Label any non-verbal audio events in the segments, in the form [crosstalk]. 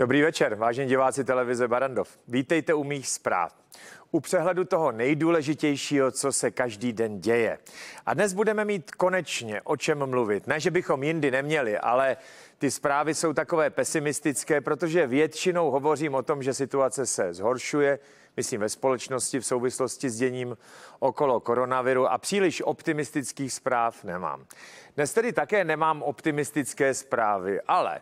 Dobrý večer, vážení diváci televize Barandov. Vítejte u mých zpráv. U přehledu toho nejdůležitějšího, co se každý den děje. A dnes budeme mít konečně o čem mluvit. Ne, že bychom jindy neměli, ale ty zprávy jsou takové pesimistické, protože většinou hovořím o tom, že situace se zhoršuje, myslím ve společnosti v souvislosti s děním okolo koronaviru a příliš optimistických zpráv nemám. Dnes tedy také nemám optimistické zprávy, ale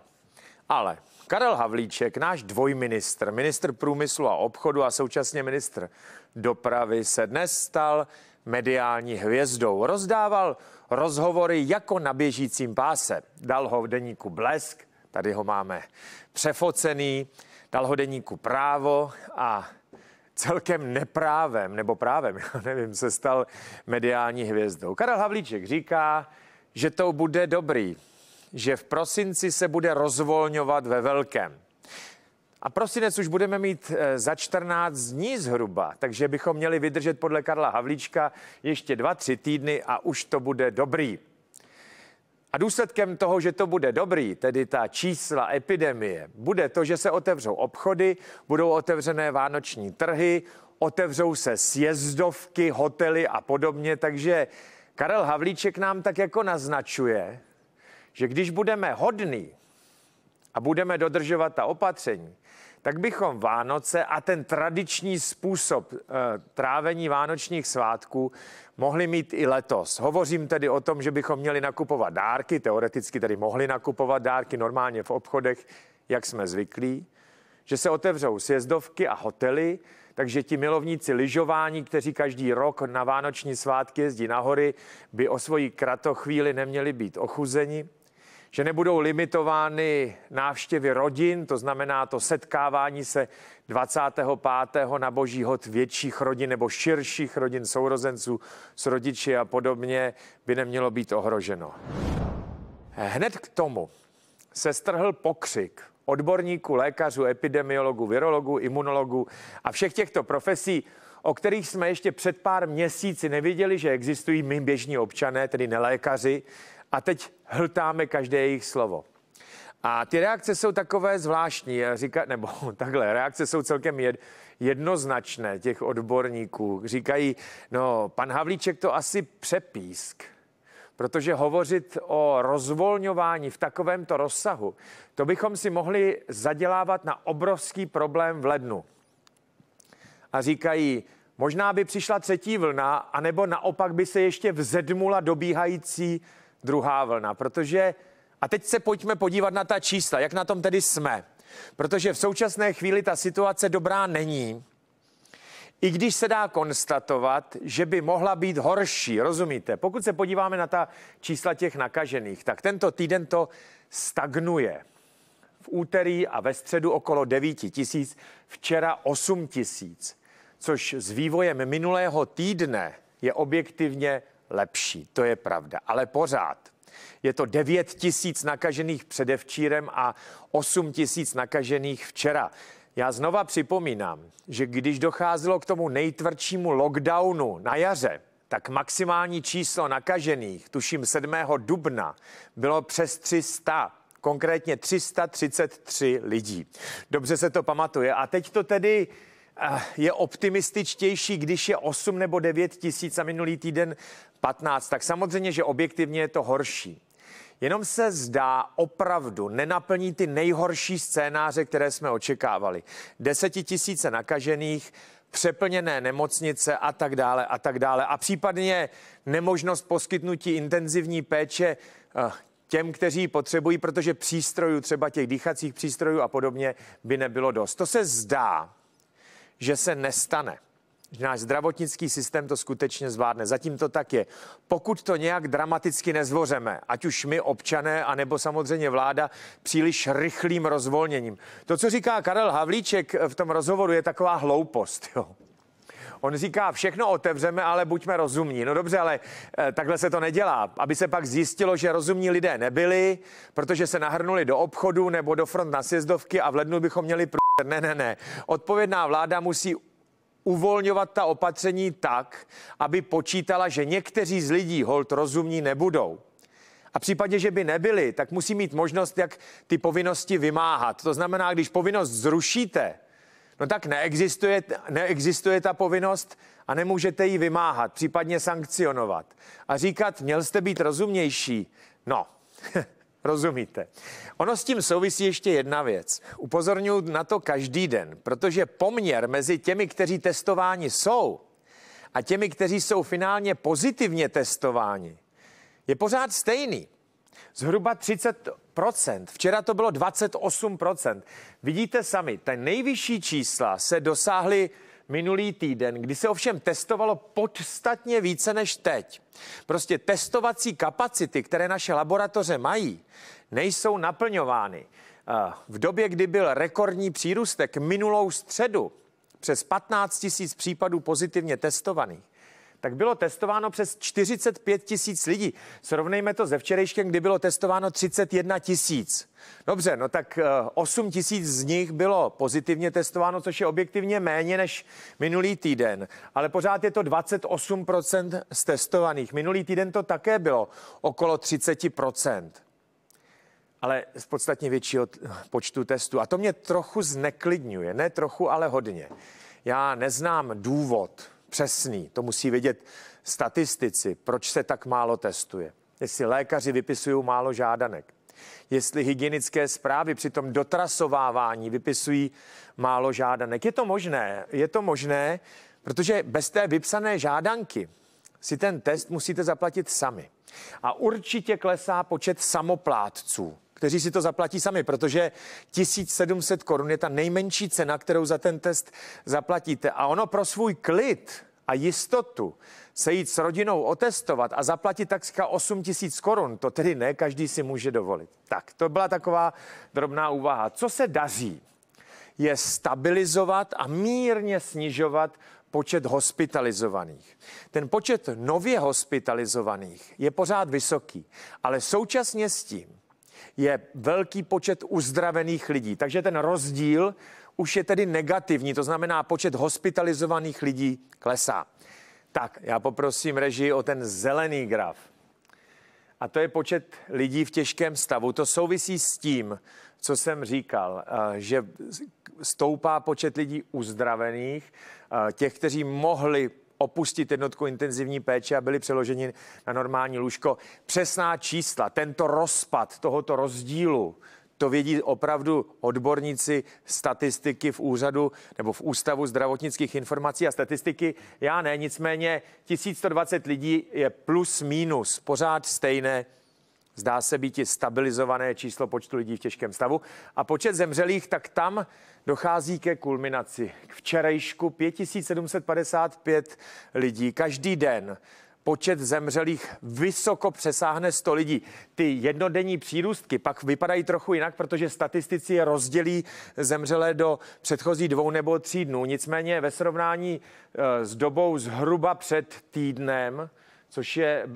ale Karel Havlíček, náš dvojministr, ministr průmyslu a obchodu a současně ministr dopravy, se dnes stal mediální hvězdou. Rozdával rozhovory jako na běžícím páse. Dal ho v deníku Blesk, tady ho máme přefocený, dal ho deníku Právo a celkem neprávem, nebo právem, [laughs] já nevím, se stal mediální hvězdou. Karel Havlíček říká, že to bude dobrý že v prosinci se bude rozvolňovat ve velkém. A prosinec už budeme mít eh, za 14 dní zhruba, takže bychom měli vydržet podle Karla Havlíčka ještě 2-3 týdny a už to bude dobrý. A důsledkem toho, že to bude dobrý, tedy ta čísla epidemie, bude to, že se otevřou obchody, budou otevřené vánoční trhy, otevřou se sjezdovky, hotely a podobně, takže Karel Havlíček nám tak jako naznačuje, že když budeme hodní a budeme dodržovat ta opatření, tak bychom Vánoce a ten tradiční způsob e, trávení vánočních svátků mohli mít i letos. Hovořím tedy o tom, že bychom měli nakupovat dárky, teoreticky tedy mohli nakupovat dárky normálně v obchodech, jak jsme zvyklí, že se otevřou sjezdovky a hotely, takže ti milovníci lyžování, kteří každý rok na vánoční svátky jezdí na by o svoji kratochvíli neměli být ochuzeni že nebudou limitovány návštěvy rodin, to znamená to setkávání se 25. na boží hod větších rodin nebo širších rodin sourozenců s rodiči a podobně by nemělo být ohroženo. Hned k tomu se strhl pokřik odborníků, lékařů, epidemiologů, virologů, imunologů a všech těchto profesí, o kterých jsme ještě před pár měsíci neviděli, že existují my běžní občané, tedy nelékaři, a teď hltáme každé jejich slovo. A ty reakce jsou takové zvláštní, říká, nebo [laughs] takhle, reakce jsou celkem jed, jednoznačné těch odborníků. Říkají, no, pan Havlíček to asi přepísk, protože hovořit o rozvolňování v takovémto rozsahu, to bychom si mohli zadělávat na obrovský problém v lednu. A říkají, možná by přišla třetí vlna, anebo naopak by se ještě vzedmula dobíhající druhá vlna, protože a teď se pojďme podívat na ta čísla, jak na tom tedy jsme. Protože v současné chvíli ta situace dobrá není, i když se dá konstatovat, že by mohla být horší, rozumíte? Pokud se podíváme na ta čísla těch nakažených, tak tento týden to stagnuje. V úterý a ve středu okolo 9 tisíc, včera 8 tisíc, což s vývojem minulého týdne je objektivně lepší. To je pravda. Ale pořád je to 9 tisíc nakažených předevčírem a 8 tisíc nakažených včera. Já znova připomínám, že když docházelo k tomu nejtvrdšímu lockdownu na jaře, tak maximální číslo nakažených, tuším 7. dubna, bylo přes 300 konkrétně 333 lidí. Dobře se to pamatuje. A teď to tedy je optimističtější, když je 8 nebo 9 tisíc a minulý týden 15, tak samozřejmě, že objektivně je to horší. Jenom se zdá opravdu nenaplní ty nejhorší scénáře, které jsme očekávali. Desetitisíce nakažených, přeplněné nemocnice a tak dále a tak dále. A případně nemožnost poskytnutí intenzivní péče eh, těm, kteří ji potřebují, protože přístrojů, třeba těch dýchacích přístrojů a podobně, by nebylo dost. To se zdá, že se nestane. Že náš zdravotnický systém to skutečně zvládne. Zatím to tak je. Pokud to nějak dramaticky nezvořeme, ať už my občané, anebo samozřejmě vláda, příliš rychlým rozvolněním. To, co říká Karel Havlíček v tom rozhovoru, je taková hloupost. Jo. On říká, všechno otevřeme, ale buďme rozumní. No dobře, ale e, takhle se to nedělá. Aby se pak zjistilo, že rozumní lidé nebyli, protože se nahrnuli do obchodu nebo do front na sjezdovky a v lednu bychom měli... Pr- ne, ne, ne. Odpovědná vláda musí uvolňovat ta opatření tak, aby počítala, že někteří z lidí hold rozumní nebudou. A v případě, že by nebyli, tak musí mít možnost, jak ty povinnosti vymáhat. To znamená, když povinnost zrušíte, no tak neexistuje, neexistuje ta povinnost a nemůžete ji vymáhat, případně sankcionovat. A říkat, měl jste být rozumnější, no. [laughs] Rozumíte? Ono s tím souvisí ještě jedna věc. Upozorňuji na to každý den, protože poměr mezi těmi, kteří testováni jsou, a těmi, kteří jsou finálně pozitivně testováni, je pořád stejný. Zhruba 30 Včera to bylo 28 Vidíte sami, ta nejvyšší čísla se dosáhly minulý týden, kdy se ovšem testovalo podstatně více než teď. Prostě testovací kapacity, které naše laboratoře mají, nejsou naplňovány. Eh, v době, kdy byl rekordní přírůstek minulou středu, přes 15 000 případů pozitivně testovaných, tak bylo testováno přes 45 tisíc lidí. Srovnejme to ze včerejškem, kdy bylo testováno 31 tisíc. Dobře, no tak 8 eh, tisíc z nich bylo pozitivně testováno, což je objektivně méně než minulý týden, ale pořád je to 28% z testovaných. Minulý týden to také bylo okolo 30% ale z podstatně většího počtu testů. A to mě trochu zneklidňuje, ne trochu, ale hodně. Já neznám důvod, přesný. To musí vědět statistici, proč se tak málo testuje. Jestli lékaři vypisují málo žádanek. Jestli hygienické zprávy při tom dotrasovávání vypisují málo žádanek. Je to možné, je to možné, protože bez té vypsané žádanky si ten test musíte zaplatit sami. A určitě klesá počet samoplátců kteří si to zaplatí sami, protože 1700 korun je ta nejmenší cena, kterou za ten test zaplatíte. A ono pro svůj klid a jistotu se jít s rodinou otestovat a zaplatit takřka 8 tisíc korun, to tedy ne každý si může dovolit. Tak, to byla taková drobná úvaha. Co se daří, je stabilizovat a mírně snižovat počet hospitalizovaných. Ten počet nově hospitalizovaných je pořád vysoký, ale současně s tím je velký počet uzdravených lidí. Takže ten rozdíl už je tedy negativní, to znamená počet hospitalizovaných lidí klesá. Tak, já poprosím režii o ten zelený graf. A to je počet lidí v těžkém stavu. To souvisí s tím, co jsem říkal, eh, že stoupá počet lidí uzdravených, eh, těch, kteří mohli opustit jednotku intenzivní péče a byli přeloženi na normální lůžko. Přesná čísla, tento rozpad tohoto rozdílu, to vědí opravdu odborníci statistiky v úřadu nebo v Ústavu zdravotnických informací a statistiky. Já ne, nicméně 1120 lidí je plus minus pořád stejné Zdá se být i stabilizované číslo počtu lidí v těžkém stavu. A počet zemřelých, tak tam dochází ke kulminaci. K včerejšku 5755 lidí každý den počet zemřelých vysoko přesáhne 100 lidí. Ty jednodenní přírůstky pak vypadají trochu jinak, protože statistici rozdělí zemřelé do předchozí dvou nebo tří dnů. Nicméně ve srovnání eh, s dobou zhruba před týdnem, což je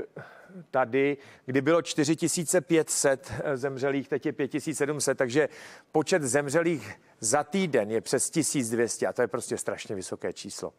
tady, kdy bylo 4500 eh, zemřelých, teď je 5700, takže počet zemřelých za týden je přes 1200 a to je prostě strašně vysoké číslo.